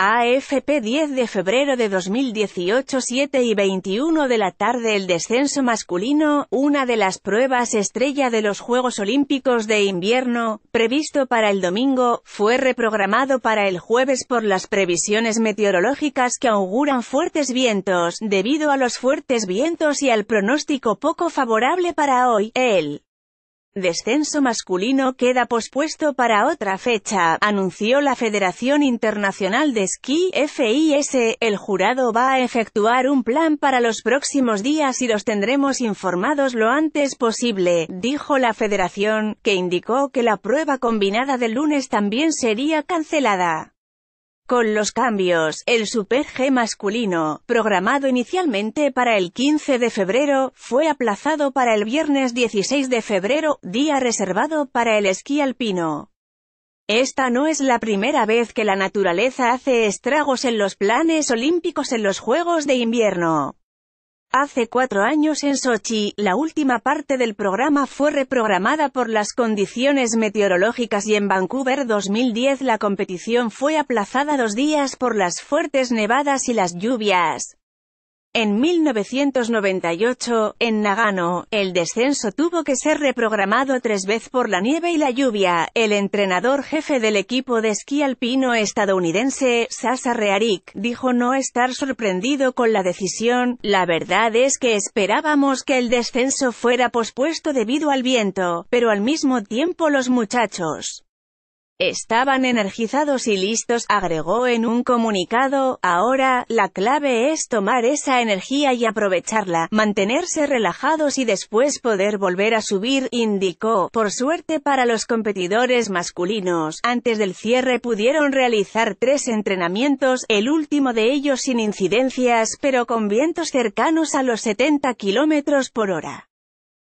AFP 10 de febrero de 2018 7 y 21 de la tarde El descenso masculino, una de las pruebas estrella de los Juegos Olímpicos de invierno, previsto para el domingo, fue reprogramado para el jueves por las previsiones meteorológicas que auguran fuertes vientos. Debido a los fuertes vientos y al pronóstico poco favorable para hoy, el descenso masculino queda pospuesto para otra fecha, anunció la Federación Internacional de Esquí, FIS. El jurado va a efectuar un plan para los próximos días y los tendremos informados lo antes posible, dijo la federación, que indicó que la prueba combinada del lunes también sería cancelada. Con los cambios, el Super G masculino, programado inicialmente para el 15 de febrero, fue aplazado para el viernes 16 de febrero, día reservado para el esquí alpino. Esta no es la primera vez que la naturaleza hace estragos en los planes olímpicos en los Juegos de Invierno. Hace cuatro años en Sochi, la última parte del programa fue reprogramada por las condiciones meteorológicas y en Vancouver 2010 la competición fue aplazada dos días por las fuertes nevadas y las lluvias. En 1998, en Nagano, el descenso tuvo que ser reprogramado tres veces por la nieve y la lluvia. El entrenador jefe del equipo de esquí alpino estadounidense, Sasa Rearik dijo no estar sorprendido con la decisión. La verdad es que esperábamos que el descenso fuera pospuesto debido al viento, pero al mismo tiempo los muchachos Estaban energizados y listos, agregó en un comunicado, ahora, la clave es tomar esa energía y aprovecharla, mantenerse relajados y después poder volver a subir, indicó. Por suerte para los competidores masculinos, antes del cierre pudieron realizar tres entrenamientos, el último de ellos sin incidencias, pero con vientos cercanos a los 70 km por hora.